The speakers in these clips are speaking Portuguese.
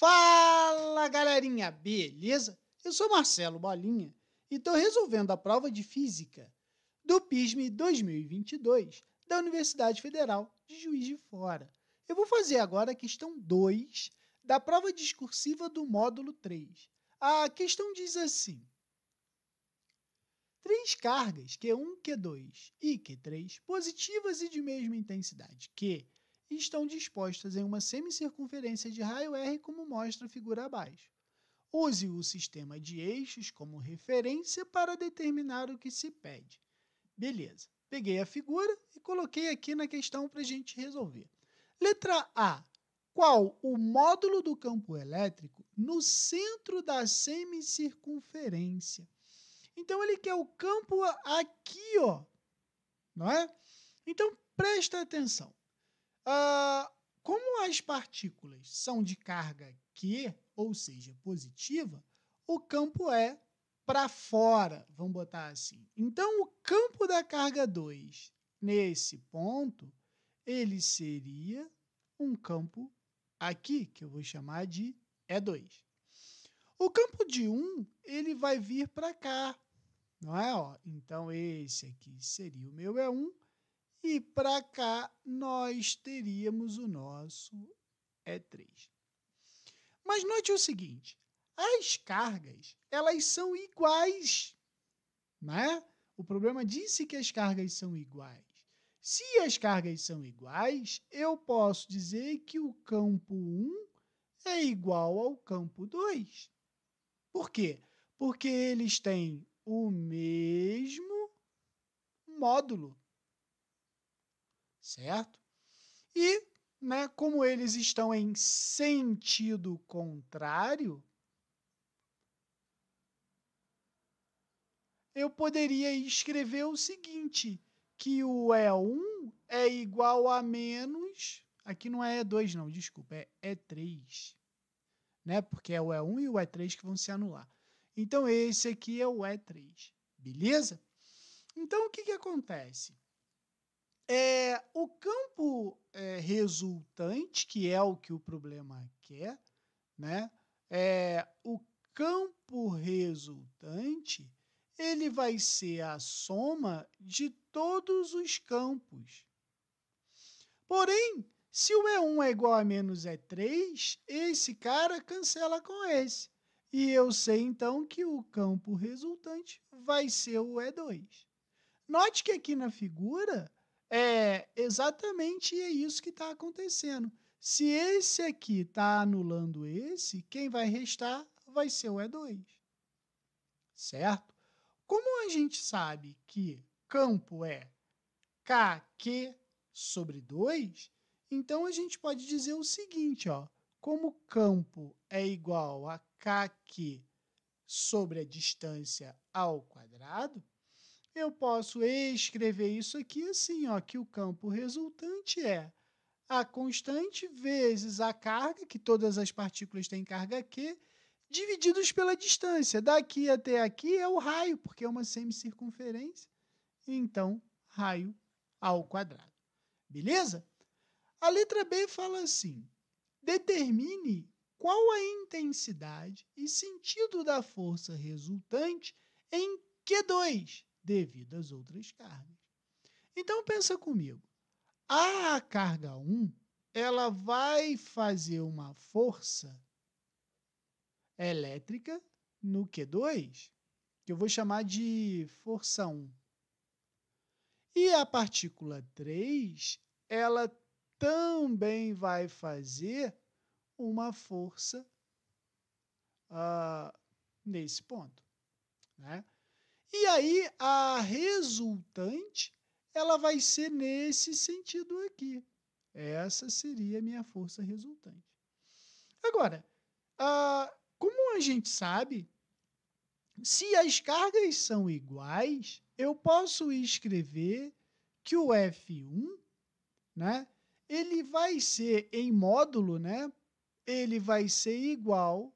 Fala galerinha, beleza? Eu sou Marcelo Bolinha e estou resolvendo a prova de física do PISM 2022 da Universidade Federal de Juiz de Fora. Eu vou fazer agora a questão 2 da prova discursiva do módulo 3. A questão diz assim: Três cargas Q1, Q2 e Q3 positivas e de mesma intensidade que e estão dispostas em uma semicircunferência de raio R, como mostra a figura abaixo. Use o sistema de eixos como referência para determinar o que se pede. Beleza, peguei a figura e coloquei aqui na questão para a gente resolver. Letra A. Qual o módulo do campo elétrico no centro da semicircunferência? Então ele quer o campo aqui, ó, não é? Então presta atenção. Uh, como as partículas são de carga Q, ou seja, positiva, o campo é para fora, vamos botar assim. Então, o campo da carga 2, nesse ponto, ele seria um campo aqui, que eu vou chamar de E2. O campo de 1, um, ele vai vir para cá, não é? Ó, então, esse aqui seria o meu E1, e para cá nós teríamos o nosso E3. Mas note o seguinte, as cargas, elas são iguais, né? O problema disse que as cargas são iguais. Se as cargas são iguais, eu posso dizer que o campo 1 é igual ao campo 2. Por quê? Porque eles têm o mesmo módulo certo? E, né, como eles estão em sentido contrário, eu poderia escrever o seguinte, que o E1 é igual a menos, aqui não é E2 não, desculpa, é E3, né? Porque é o E1 e o E3 que vão se anular. Então esse aqui é o E3, beleza? Então o que que acontece? campo é, resultante, que é o que o problema quer, né? É, o campo resultante ele vai ser a soma de todos os campos. Porém, se o E1 é igual a menos E3, esse cara cancela com esse. E eu sei então que o campo resultante vai ser o E2. Note que aqui na figura é, exatamente é isso que está acontecendo. Se esse aqui está anulando esse, quem vai restar vai ser o E2. Certo? Como a gente sabe que campo é KQ sobre 2, então a gente pode dizer o seguinte, ó, como campo é igual a KQ sobre a distância ao quadrado, eu posso escrever isso aqui assim, ó, que o campo resultante é a constante vezes a carga, que todas as partículas têm carga Q, divididos pela distância. Daqui até aqui é o raio, porque é uma semicircunferência. Então, raio ao quadrado. Beleza? A letra B fala assim: determine qual a intensidade e sentido da força resultante em Q2 devido às outras cargas. Então pensa comigo. A carga 1, ela vai fazer uma força elétrica no Q2, que eu vou chamar de força 1. E a partícula 3, ela também vai fazer uma força uh, nesse ponto. Né? E aí a resultante, ela vai ser nesse sentido aqui. Essa seria a minha força resultante. Agora, como a gente sabe, se as cargas são iguais, eu posso escrever que o F1, né, ele vai ser em módulo, né, ele vai ser igual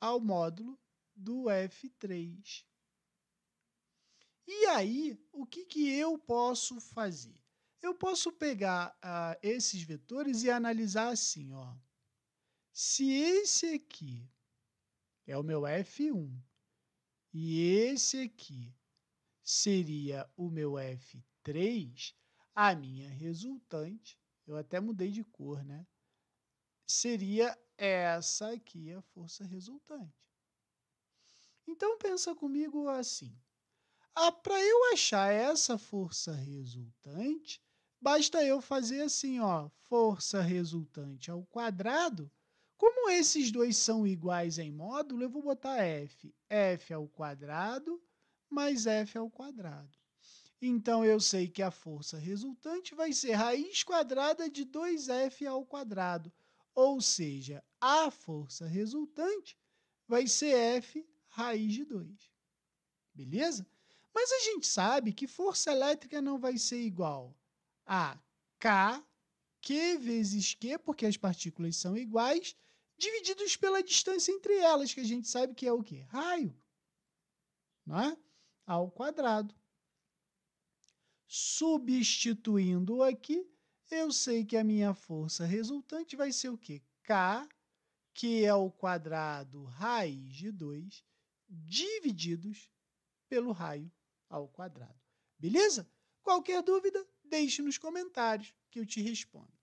ao módulo do F3 aí, o que, que eu posso fazer? Eu posso pegar uh, esses vetores e analisar assim, ó. Se esse aqui é o meu F1 e esse aqui seria o meu F3, a minha resultante, eu até mudei de cor, né? Seria essa aqui a força resultante. Então pensa comigo assim. Ah, para eu achar essa força resultante, basta eu fazer assim, ó, força resultante ao quadrado. Como esses dois são iguais em módulo, eu vou botar F. F ao quadrado mais F ao quadrado. Então, eu sei que a força resultante vai ser raiz quadrada de 2F ao quadrado. Ou seja, a força resultante vai ser F raiz de 2. Beleza? Mas a gente sabe que força elétrica não vai ser igual a K, Q vezes Q, porque as partículas são iguais, divididos pela distância entre elas, que a gente sabe que é o quê? Raio. Não é? Ao quadrado. Substituindo aqui, eu sei que a minha força resultante vai ser o quê? K, que é o quadrado raiz de 2, divididos pelo raio ao quadrado. Beleza? Qualquer dúvida, deixe nos comentários que eu te respondo.